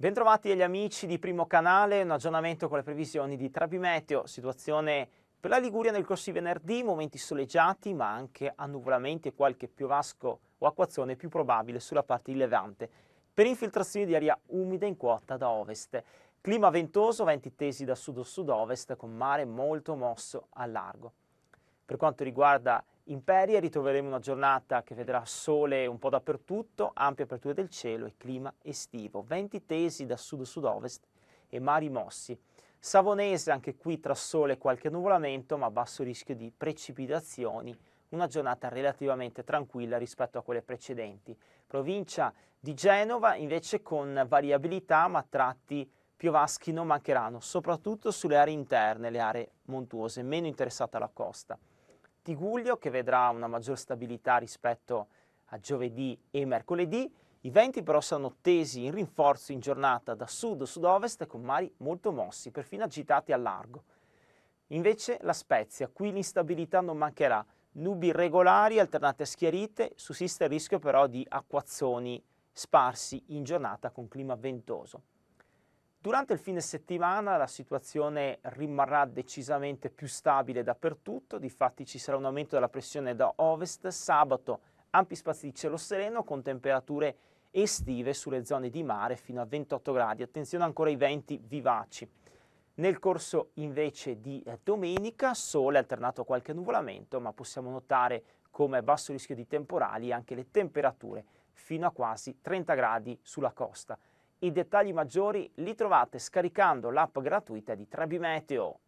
Bentrovati agli amici di Primo Canale, un aggiornamento con le previsioni di Trabimeteo, situazione per la Liguria nel corso di venerdì, momenti soleggiati ma anche annuvolamenti e qualche piovasco o acquazzone più probabile sulla parte di Levante, per infiltrazioni di aria umida in quota da ovest. Clima ventoso, venti tesi da sud o sud-ovest con mare molto mosso a largo. Per quanto riguarda imperi e ritroveremo una giornata che vedrà sole un po' dappertutto, ampie aperture del cielo e clima estivo, venti tesi da sud-sud-ovest e mari mossi. Savonese anche qui tra sole e qualche nuvolamento ma basso rischio di precipitazioni, una giornata relativamente tranquilla rispetto a quelle precedenti. Provincia di Genova invece con variabilità ma tratti piovaschi non mancheranno, soprattutto sulle aree interne, le aree montuose, meno interessate alla costa. Tiguglio che vedrà una maggior stabilità rispetto a giovedì e mercoledì. I venti però saranno tesi in rinforzo in giornata da sud-sud-ovest con mari molto mossi, perfino agitati al largo. Invece la Spezia, qui l'instabilità non mancherà. Nubi irregolari alternate a schiarite, sussiste il rischio però di acquazzoni sparsi in giornata con clima ventoso. Durante il fine settimana la situazione rimarrà decisamente più stabile dappertutto, difatti ci sarà un aumento della pressione da ovest, sabato ampi spazi di cielo sereno con temperature estive sulle zone di mare fino a 28 gradi, attenzione ancora ai venti vivaci. Nel corso invece di eh, domenica sole alternato a qualche nuvolamento, ma possiamo notare come basso rischio di temporali anche le temperature fino a quasi 30 gradi sulla costa. I dettagli maggiori li trovate scaricando l'app gratuita di Trebimeteo.